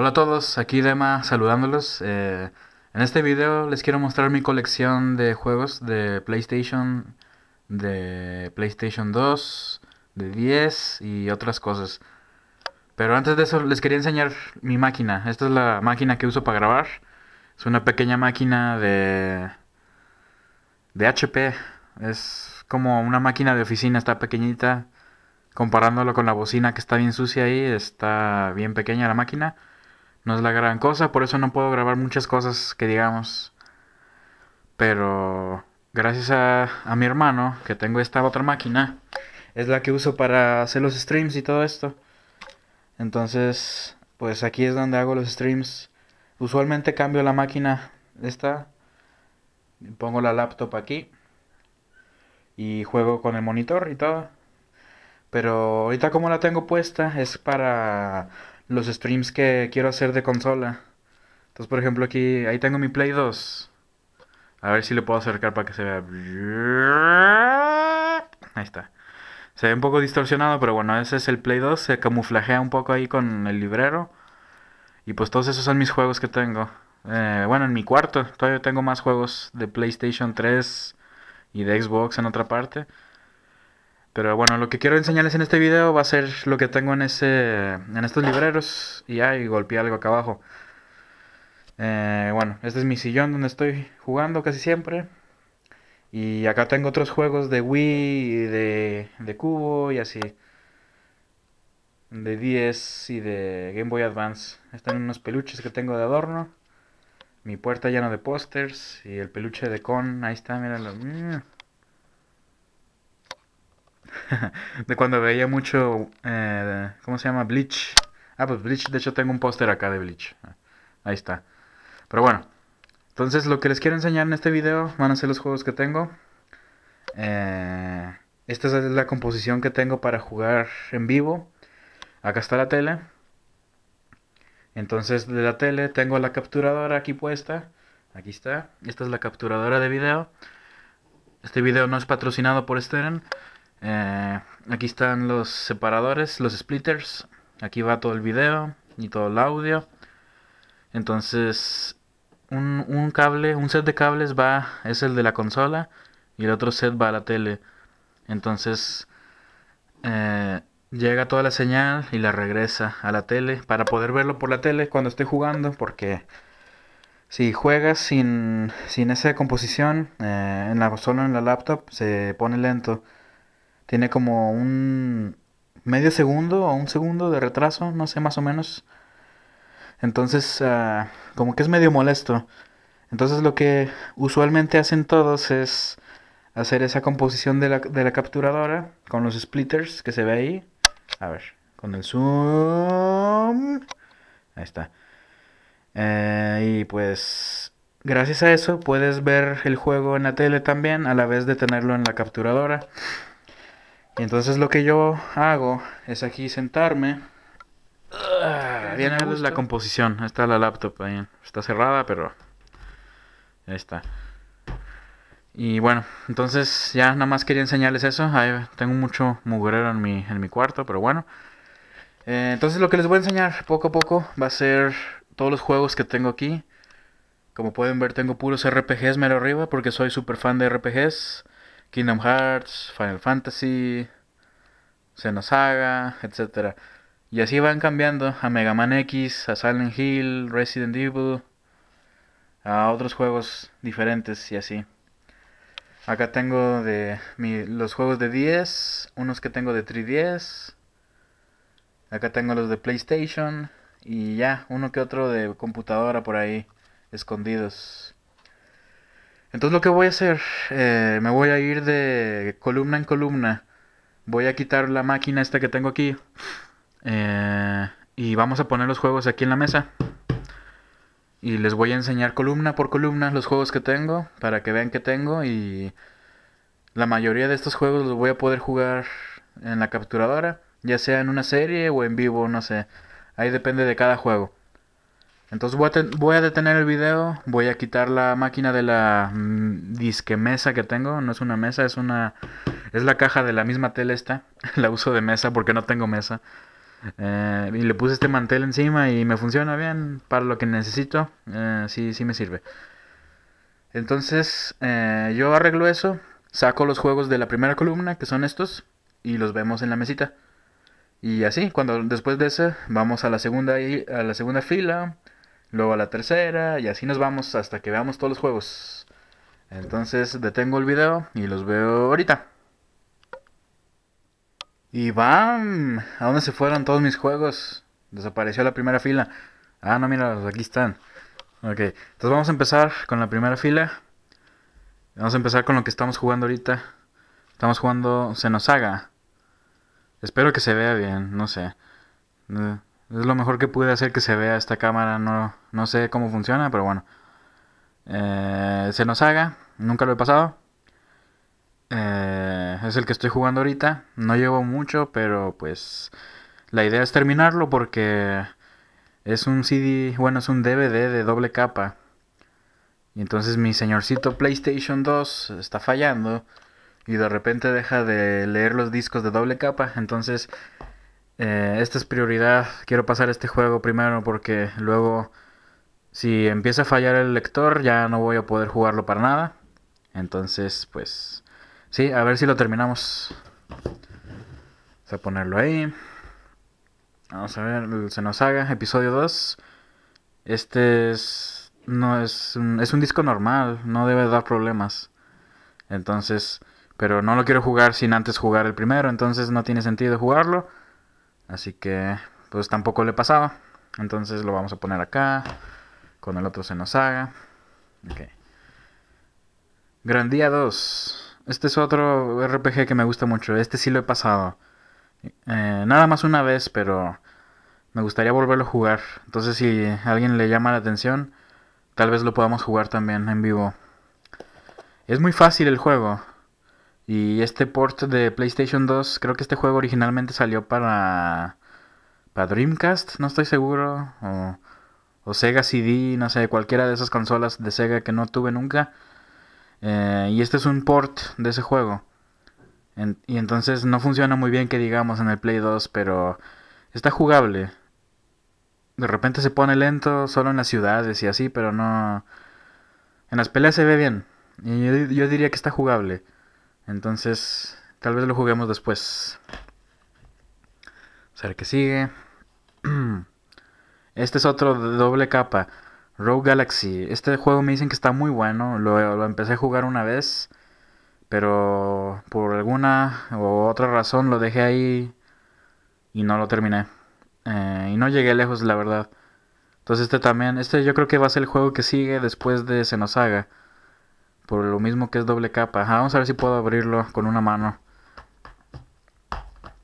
Hola a todos, aquí Dema saludándolos. Eh, en este video les quiero mostrar mi colección de juegos de PlayStation, de PlayStation 2, de 10 y otras cosas. Pero antes de eso les quería enseñar mi máquina. Esta es la máquina que uso para grabar. Es una pequeña máquina de, de HP. Es como una máquina de oficina, está pequeñita. Comparándolo con la bocina que está bien sucia ahí, está bien pequeña la máquina no es la gran cosa, por eso no puedo grabar muchas cosas que digamos. Pero gracias a, a mi hermano, que tengo esta otra máquina, es la que uso para hacer los streams y todo esto. Entonces, pues aquí es donde hago los streams. Usualmente cambio la máquina esta, pongo la laptop aquí y juego con el monitor y todo. Pero ahorita como la tengo puesta es para los streams que quiero hacer de consola. Entonces, por ejemplo, aquí, ahí tengo mi Play 2. A ver si le puedo acercar para que se vea. Ahí está. Se ve un poco distorsionado, pero bueno, ese es el Play 2. Se camuflajea un poco ahí con el librero. Y pues todos esos son mis juegos que tengo. Eh, bueno, en mi cuarto. Todavía tengo más juegos de PlayStation 3 y de Xbox en otra parte. Pero bueno, lo que quiero enseñarles en este video va a ser lo que tengo en, ese, en estos libreros. Y ahí golpeé algo acá abajo. Eh, bueno, este es mi sillón donde estoy jugando casi siempre. Y acá tengo otros juegos de Wii, y de, de Cubo y así. De 10 y de Game Boy Advance. Están unos peluches que tengo de adorno. Mi puerta llena de pósters y el peluche de Con. Ahí está, míralo. Mm. de cuando veía mucho, eh, ¿cómo se llama? Bleach. Ah, pues Bleach, de hecho tengo un póster acá de Bleach. Ah, ahí está. Pero bueno, entonces lo que les quiero enseñar en este video van a ser los juegos que tengo. Eh, esta es la composición que tengo para jugar en vivo. Acá está la tele. Entonces de la tele tengo la capturadora aquí puesta. Aquí está. Esta es la capturadora de video. Este video no es patrocinado por Steren. Eh, aquí están los separadores, los splitters. Aquí va todo el video y todo el audio. Entonces, un, cable, un set de cables va, es el de la consola y el otro set va a la tele. Entonces, eh, llega toda la señal y la regresa a la tele para poder verlo por la tele cuando esté jugando porque si juegas sin, sin esa composición eh, en la, solo en la laptop se pone lento. Tiene como un medio segundo o un segundo de retraso, no sé, más o menos. Entonces, ah, como que es medio molesto. Entonces lo que usualmente hacen todos es hacer esa composición de la, capturadora con los splitters que se ve ahí. A ver, con el zoom. Ahí está. Eh, y pues gracias a eso puedes ver el juego en la tele también a la vez de tenerlo en la capturadora. Y Entonces lo que yo hago es aquí sentarme. Ah, Bien, es la composición. Ahí está la laptop Está cerrada, pero ahí está. Y bueno, entonces ya nada más quería enseñarles eso. Ahí tengo mucho mugrero en mi, en mi cuarto, pero bueno. Eh, entonces lo que les voy a enseñar poco a poco va a ser todos los juegos que tengo aquí. Como pueden ver tengo puros RPGs mero arriba porque soy super fan de RPGs. Kingdom Hearts, Final Fantasy, Xenosaga, etc. Y así van cambiando a Mega Man X, a Silent Hill, Resident Evil, a otros juegos diferentes y así. Acá tengo de los juegos de 10, unos que tengo de 3DS. Acá tengo los de PlayStation y ya, uno que otro de computadora por ahí, escondidos. Entonces lo que voy a hacer, eh, me voy a ir de columna en columna. Voy a quitar la máquina esta que tengo aquí. Eh, y vamos a poner los juegos aquí en la mesa. Y les voy a enseñar columna por columna los juegos que tengo, para que vean que tengo. Y la mayoría de estos juegos los voy a poder jugar en la capturadora, ya sea en una serie o en vivo, no sé. Ahí depende de cada juego. Entonces voy a, detener el video, voy a quitar la máquina de la mm, disque mesa que tengo. No es una mesa, es una... Es la caja de la misma tele esta. la uso de mesa porque no tengo mesa. Eh, y le puse este mantel encima y me funciona bien para lo que necesito. Eh, sí, sí me sirve. Entonces eh, yo arreglo eso, saco los juegos de la primera columna, que son estos, y los vemos en la mesita. Y así, cuando después de eso vamos a la segunda, a la segunda fila, luego a la tercera, y así nos vamos hasta que veamos todos los juegos. Entonces detengo el video y los veo ahorita. Y bam, ¿a dónde se fueron todos mis juegos? Desapareció la primera fila. Ah, no, mira, aquí están. Ok, entonces vamos a empezar con la primera fila. Vamos a empezar con lo que estamos jugando ahorita. Estamos jugando Se nos haga. Espero que se vea bien, no sé. Mm. Es lo mejor que pude hacer que se vea esta cámara. No, no sé cómo funciona, pero bueno. Eh, se nos haga. Nunca lo he pasado. Eh, es el que estoy jugando ahorita. No llevo mucho, pero pues la idea es terminarlo porque es un CD, bueno, es un DVD de doble capa. Y entonces mi señorcito PlayStation 2 está fallando y de repente deja de leer los discos de doble capa. Entonces eh, esta es prioridad, quiero pasar este juego primero porque luego si empieza a fallar el lector ya no voy a poder jugarlo para nada. Entonces, pues sí, a ver si lo terminamos. Vamos a ponerlo ahí. Vamos a ver, se nos haga, episodio 2. Este es no es un, es un disco normal, no debe dar problemas. Entonces, pero no lo quiero jugar sin antes jugar el primero, entonces no tiene sentido jugarlo. Así que pues tampoco le pasaba. Entonces lo vamos a poner acá. Con el otro se nos haga. Ok. Gran 2. Este es otro RPG que me gusta mucho. Este sí lo he pasado. Eh, nada más una vez, pero me gustaría volverlo a jugar. Entonces si a alguien le llama la atención, tal vez lo podamos jugar también en vivo. Es muy fácil el juego. Y este port de PlayStation 2, creo que este juego originalmente salió para, para Dreamcast, no estoy seguro, o, o Sega CD, no sé, cualquiera de esas consolas de Sega que no tuve nunca. Eh, y este es un port de ese juego. y entonces no funciona muy bien que digamos en el Play 2, pero está jugable. De repente se pone lento solo en las ciudades y así, pero no... En las peleas se ve bien. Y yo diría que está jugable. Entonces, tal vez lo juguemos después. a ver qué sigue. Este es otro de doble capa. Rogue Galaxy. Este juego me dicen que está muy bueno. Lo, empecé a jugar una vez. Pero por alguna u otra razón lo dejé ahí. Y no lo terminé. Eh, y no llegué lejos, la verdad. Entonces este también. Este yo creo que va a ser el juego que sigue después de Xenosaga. Por lo mismo que es doble capa. vamos a ver si puedo abrirlo con una mano.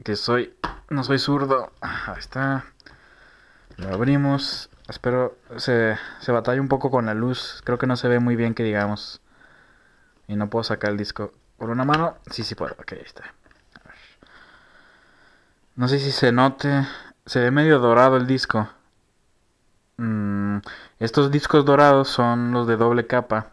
Que soy... No soy zurdo. Ahí está. Lo abrimos. Espero se, se batalla un poco con la luz. Creo que no se ve muy bien que digamos. Y no puedo sacar el disco con una mano. Sí, sí puedo. Ok, ahí está. No sé si se note. Se ve medio dorado el disco. Mm, estos discos dorados son los de doble capa.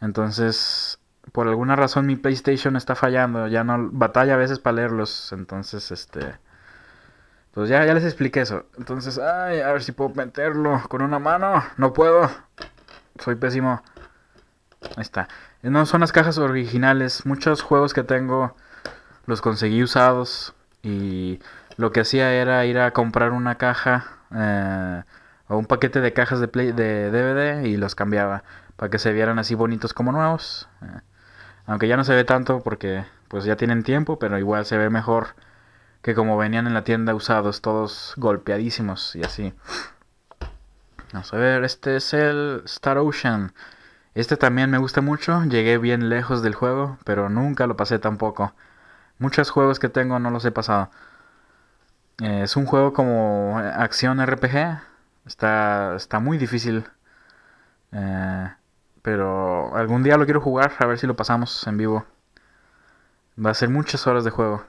Entonces, por alguna razón mi PlayStation está fallando, ya no batalla a veces para leerlos, entonces este pues ya ya les expliqué eso. Entonces, ay, a ver si puedo meterlo con una mano. No puedo. Soy pésimo. Ahí está. No son las cajas originales, muchos juegos que tengo los conseguí usados y lo que hacía era ir a comprar una caja eh, o un paquete de cajas de, play, de DVD y los cambiaba para que se vieran así bonitos como nuevos. Eh, aunque ya no se ve tanto porque pues ya tienen tiempo, pero igual se ve mejor que como venían en la tienda usados, todos golpeadísimos y así. Vamos a ver, este es el Star Ocean. Este también me gusta mucho, llegué bien lejos del juego, pero nunca lo pasé tampoco. Muchos juegos que tengo no los he pasado. Eh, es un juego como eh, acción RPG, está, está muy difícil. Eh, pero algún día lo quiero jugar, a ver si lo pasamos en vivo. Va a ser muchas horas de juego.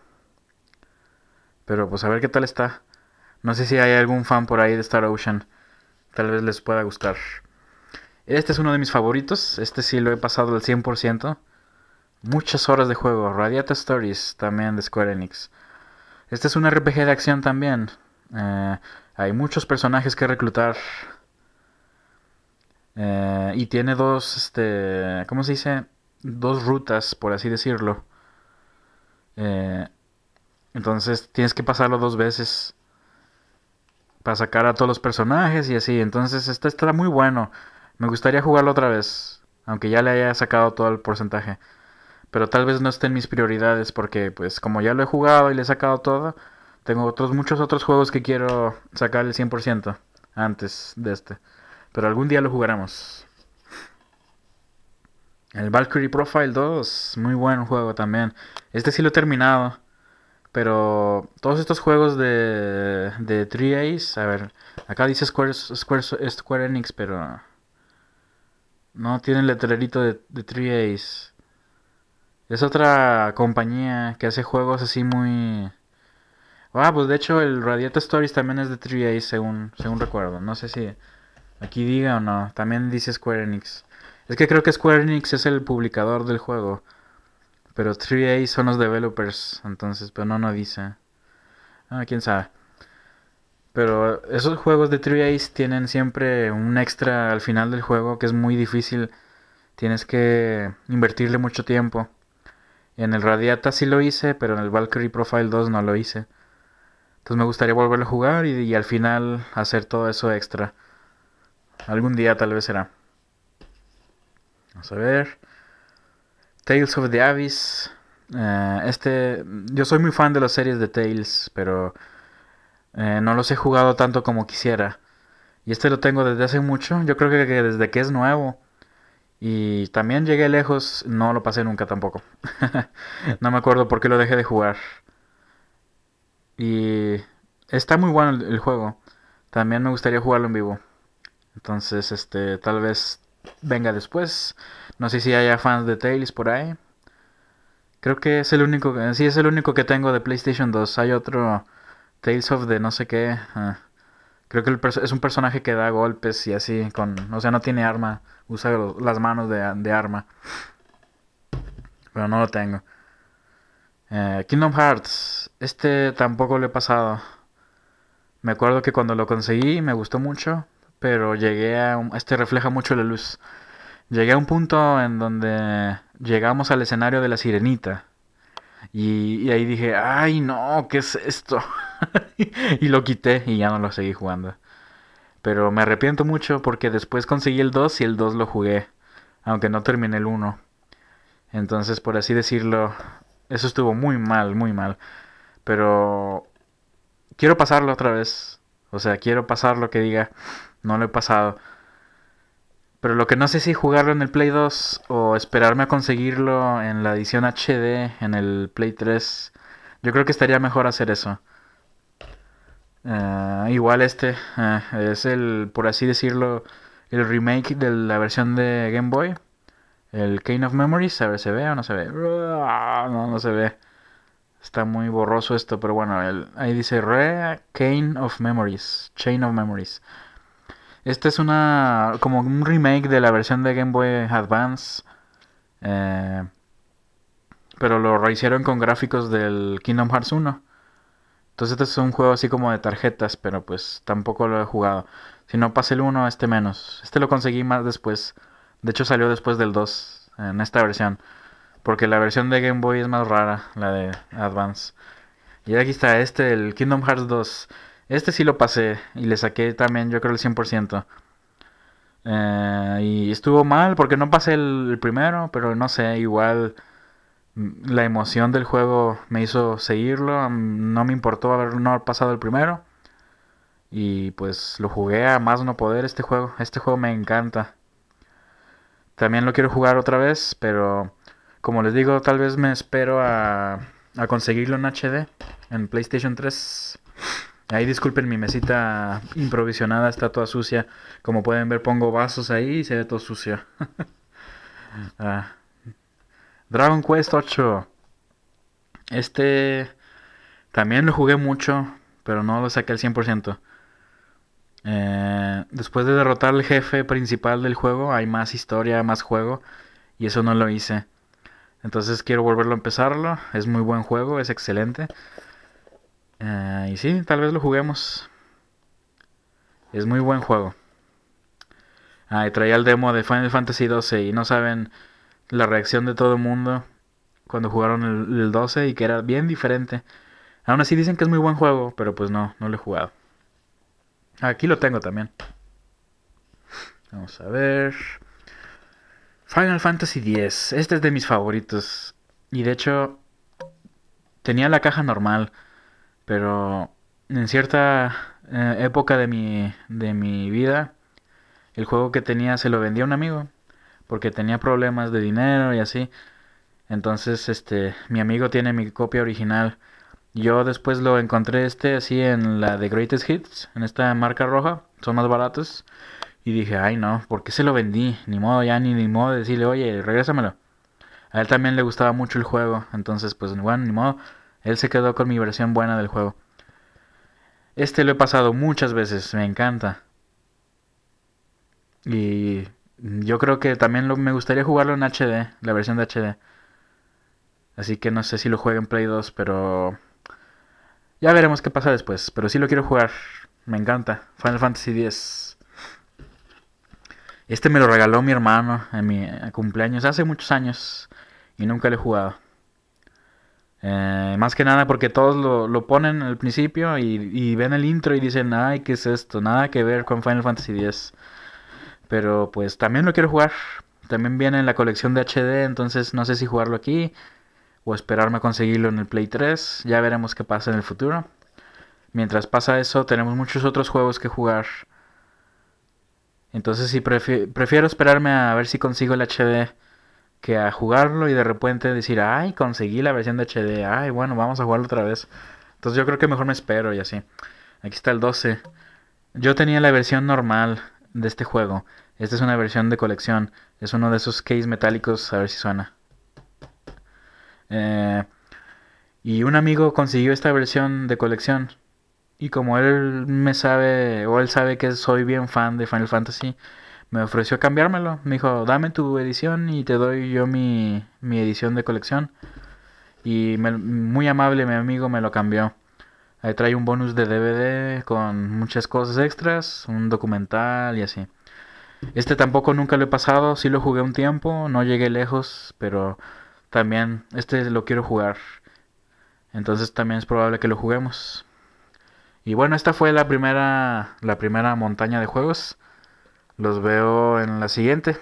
Pero pues a ver qué tal está. No sé si hay algún fan por ahí de Star Ocean. Tal vez les pueda gustar. Este es uno de mis favoritos. Este sí lo he pasado al 100%. Muchas horas de juego. Radiata Stories también de Square Enix. Este es un RPG de acción también. Eh, hay muchos personajes que reclutar. Eh, eh, y tiene dos, este, ¿cómo se dice? Dos rutas, por así decirlo. Eh, entonces tienes que pasarlo dos veces para sacar a todos los personajes y así. Entonces este está muy bueno. Me gustaría jugarlo otra vez, aunque ya le haya sacado todo el porcentaje. Pero tal vez no esté en mis prioridades porque pues como ya lo he jugado y le he sacado todo, tengo otros muchos otros juegos que quiero sacar el 100% antes de este. Pero algún día lo jugaremos. El Valkyrie Profile 2, muy buen juego también. Este sí lo he terminado. Pero todos estos juegos de, de 3A's, a ver, acá dice Square, Square, Enix, pero no tiene letrerito de, 3A's. Es otra compañía que hace juegos así muy... Ah, pues de hecho el Radiata Stories también es de 3 as según, según recuerdo. No sé si aquí diga o no. También dice Square Enix. Es que creo que Square Enix es el publicador del juego. Pero 3A son los developers, entonces, pero no, no dice. Ah, quién sabe. Pero esos juegos de 3A tienen siempre un extra al final del juego que es muy difícil. Tienes que invertirle mucho tiempo. En el Radiata sí lo hice, pero en el Valkyrie Profile 2 no lo hice. Entonces me gustaría volverlo a jugar y al final hacer todo eso extra. Algún día tal vez será. Vamos a ver. Tales of the Abyss. Eh, este, yo soy muy fan de las series de Tales, pero eh, no los he jugado tanto como quisiera. Y este lo tengo desde hace mucho. Yo creo que, desde que es nuevo. Y también llegué lejos, no lo pasé nunca tampoco. no me acuerdo por qué lo dejé de jugar. Y está muy bueno el, el, juego. También me gustaría jugarlo en vivo. Entonces, este, tal vez venga después. No sé si haya fans de Tales por ahí. Creo que es el único, eh, sí es el único que tengo de PlayStation 2. Hay otro Tales of de no sé qué. Ah. creo que es un personaje que da golpes y así con, o sea, no tiene arma, usa las manos de, arma. Pero no lo tengo. Eh, Kingdom Hearts, este tampoco lo he pasado. Me acuerdo que cuando lo conseguí me gustó mucho, pero llegué a... Un, este refleja mucho la luz. Llegué a un punto en donde llegamos al escenario de la sirenita. Y, ahí dije, ay no, ¿qué es esto? y lo quité y ya no lo seguí jugando. Pero me arrepiento mucho porque después conseguí el 2 y el 2 lo jugué. Aunque no terminé el 1. Entonces, por así decirlo, eso estuvo muy mal, muy mal. Pero quiero pasarlo otra vez. O sea, quiero pasar lo que diga. No lo he pasado. Pero lo que no sé si jugarlo en el Play 2 o esperarme a conseguirlo en la edición HD en el Play 3. Yo creo que estaría mejor hacer eso. Eh, igual este eh, es el, por así decirlo, el remake de la versión de Game Boy. El Cane of Memories, a ver, ¿se ve o no se ve? No, no se ve. Está muy borroso esto, pero bueno, ahí dice re Chain of Memories. Chain of Memories. Este es una. como un remake de la versión de Game Boy Advance. Eh, pero lo rehicieron con gráficos del Kingdom Hearts 1. Entonces este es un juego así como de tarjetas, pero pues tampoco lo he jugado. Si no pasé el 1, este menos. Este lo conseguí más después. De hecho salió después del 2 en esta versión. Porque la versión de Game Boy es más rara, la de Advance. Y aquí está, este, el Kingdom Hearts 2. Este sí lo pasé y le saqué también, yo creo, el 100%. Eh, y estuvo mal porque no pasé el, primero, pero no sé, igual mm, la emoción del juego me hizo seguirlo. Mm, no me importó haber no pasado el primero. Y pues lo jugué a más no poder este juego. Este juego me encanta. También lo quiero jugar otra vez, pero como les digo, tal vez me espero a, conseguirlo en HD, en PlayStation 3. Ahí disculpen mi mesita improvisionada, está toda sucia. Como pueden ver, pongo vasos ahí y se ve todo sucio. Ah. Dragon Quest 8. Este también lo jugué mucho, pero no lo saqué al 100%. Eh, después de derrotar al jefe principal del juego, hay más historia, más juego, y eso no lo hice. Entonces quiero volverlo a empezarlo. Es muy buen juego, es excelente. Eh, y sí, tal vez lo juguemos. Es muy buen juego. Ah, y traía el demo de Final Fantasy XII y no saben la reacción de todo el mundo cuando jugaron el, el 12 y que era bien diferente. Aún así dicen que es muy buen juego, pero pues no, no lo he jugado. Aquí lo tengo también. Vamos a ver. Final Fantasy X. Este es de mis favoritos. Y de hecho, tenía la caja normal. Pero en cierta eh, época de mi, de mi vida, el juego que tenía se lo vendía a un amigo. Porque tenía problemas de dinero y así. Entonces, este, mi amigo tiene mi copia original. Yo después lo encontré este así en la de Greatest Hits, en esta marca roja. Son más baratos. Y dije, ay no, porque se lo vendí? Ni modo ya, ni, ni modo decirle, oye, regrésamelo. A él también le gustaba mucho el juego, entonces pues bueno, ni modo. Él se quedó con mi versión buena del juego. Este lo he pasado muchas veces, me encanta. Y yo creo que también me gustaría jugarlo en HD, la versión de HD. Así que no sé si lo juegue en Play 2, pero ya veremos qué pasa después. Pero sí lo quiero jugar, me encanta. Final Fantasy X. Este me lo regaló mi hermano en mi eh, cumpleaños hace muchos años y nunca lo he jugado. Eh, más que nada porque todos lo, ponen al principio y, y, ven el intro y dicen, ay, ¿qué es esto? Nada que ver con Final Fantasy X. Pero pues también lo quiero jugar. También viene en la colección de HD, entonces no sé si jugarlo aquí o esperarme a conseguirlo en el Play 3. Ya veremos qué pasa en el futuro. Mientras pasa eso, tenemos muchos otros juegos que jugar entonces sí, prefiero esperarme a ver si consigo el HD que a jugarlo y de repente decir, ay, conseguí la versión de HD, ay, bueno, vamos a jugarlo otra vez. Entonces yo creo que mejor me espero y así. Aquí está el 12. Yo tenía la versión normal de este juego. Esta es una versión de colección. Es uno de esos case metálicos, a ver si suena. Eh, y un amigo consiguió esta versión de colección y como él me sabe, o él sabe que soy bien fan de Final Fantasy, me ofreció cambiármelo. Me dijo, dame tu edición y te doy yo mi, edición de colección. Y muy amable mi amigo me lo cambió. Ahí trae un bonus de DVD con muchas cosas extras, un documental y así. Este tampoco nunca lo he pasado, sí lo jugué un tiempo, no llegué lejos, pero también este lo quiero jugar. Entonces también es probable que lo juguemos. Y bueno, esta fue la primera, la primera montaña de juegos. Los veo en la siguiente.